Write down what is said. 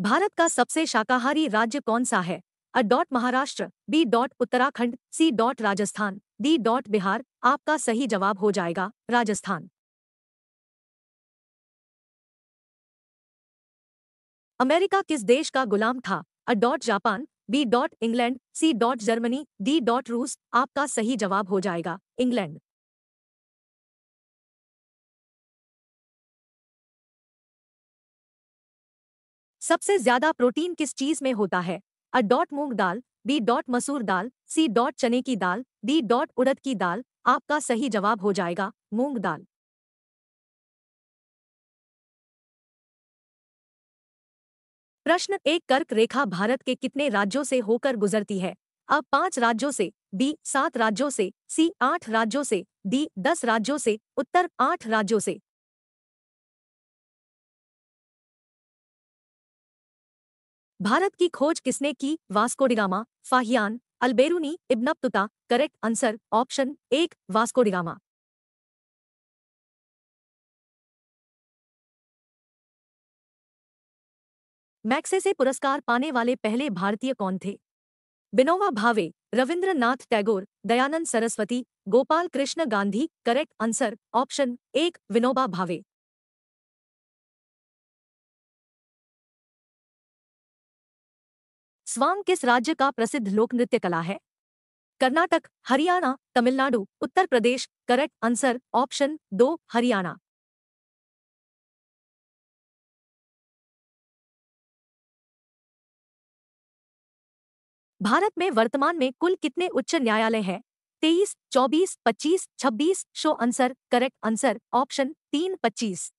भारत का सबसे शाकाहारी राज्य कौन सा है A dot Maharashtra B dot Uttarakhand C dot Rajasthan D dot Bihar आपका सही जवाब हो जाएगा राजस्थान अमेरिका किस देश का गुलाम था A dot Japan B dot England C dot Germany D dot रूस आपका सही जवाब हो जाएगा इंग्लैंड सबसे ज्यादा प्रोटीन किस चीज में होता है अ डॉट मूंग दाल बी डॉट मसूर दाल सी डॉट चने की दाल डी डॉट उड़द की दाल आपका सही जवाब हो जाएगा मूंग दाल प्रश्न एक कर्क रेखा भारत के कितने राज्यों से होकर गुजरती है अ पांच राज्यों से बी सात राज्यों से सी आठ राज्यों से डी दस राज्यों से उत्तर आठ राज्यों से भारत की खोज किसने की Vasco da Gama Fahien Alberuni Ibn Battuta correct answer option एक वास्कोडिगामा मैक्से से पुरस्कार पाने वाले पहले भारतीय कौन थे बिनोवा Bhave Rabindranath Tagore Dayanand Saraswati Gopal Krishna Gandhi correct answer option एक विनोबा भावे स्वांग किस राज्य का प्रसिद्ध लोक नृत्य कला है Karnataka Haryana Tamil Nadu Uttar Pradesh correct answer option दो हरियाणा भारत में वर्तमान में कुल कितने उच्च न्यायालय हैं तेईस चौबीस पच्चीस छब्बीस शो आंसर करेक्ट आंसर ऑप्शन तीन पच्चीस